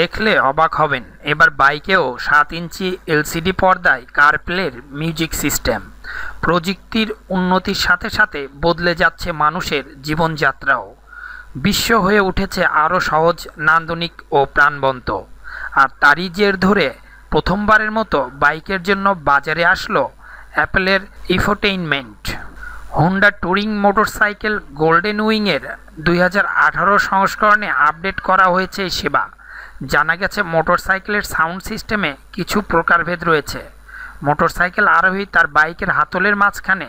দেখলে অবাক হবেন এবার বাইকেও সাত ইঞ্চি এলসিডি পর্দায় কারপ্লের মিউজিক সিস্টেম প্রযুক্তির উন্নতির সাথে সাথে বদলে যাচ্ছে মানুষের জীবনযাত্রাও বিশ্ব হয়ে উঠেছে আরও সহজ নান্দনিক ও প্রাণবন্ত আর তারই জের ধরে প্রথমবারের মতো বাইকের জন্য বাজারে আসলো অ্যাপেলের infotainment Honda touring motorcycle golden উইংয়ের দুই সংস্করণে আপডেট করা হয়েছে সেবা জানা গেছে মোটরসাইকেলের সাউন্ড সিস্টেমে কিছু প্রকারভেদ রয়েছে মোটরসাইকেল আরোহী তার বাইকের হাতলের মাঝখানে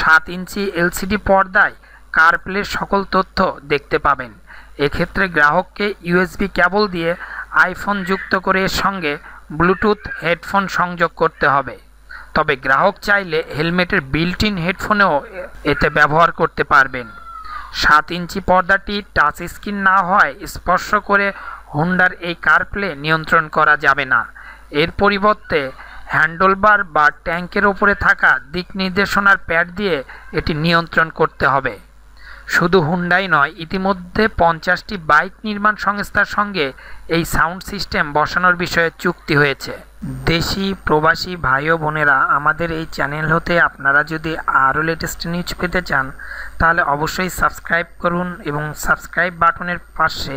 সাত ইঞ্চি এলসিডি পর্দায় কারপ্লের সকল তথ্য দেখতে পাবেন এক্ষেত্রে গ্রাহককে ইউএসবি ক্যাবল দিয়ে আইফোন যুক্ত করে এর সঙ্গে ব্লুটুথ হেডফোন সংযোগ করতে হবে তবে গ্রাহক চাইলে হেলমেটের বিল্ট ইন হেডফোনেও এতে ব্যবহার করতে পারবেন সাত ইঞ্চি পর্দাটি টাচ স্ক্রিন না হয় স্পর্শ করে হোন্ডার এই কারপ্লে নিয়ন্ত্রণ করা যাবে না এর পরিবর্তে হ্যান্ডলবার বা ট্যাঙ্কের ওপরে থাকা দিক নির্দেশনার প্যাড দিয়ে এটি নিয়ন্ত্রণ করতে হবে শুধু হুন্ডাই নয় ইতিমধ্যে পঞ্চাশটি বাইক নির্মাণ সংস্থার সঙ্গে এই সাউন্ড সিস্টেম বসানোর বিষয়ে চুক্তি হয়েছে দেশি প্রবাসী ভাই ও বোনেরা আমাদের এই চ্যানেল হতে আপনারা যদি আরও লেটেস্ট নিউজ পেতে চান তাহলে অবশ্যই সাবস্ক্রাইব করুন এবং সাবস্ক্রাইব বাটনের পাশে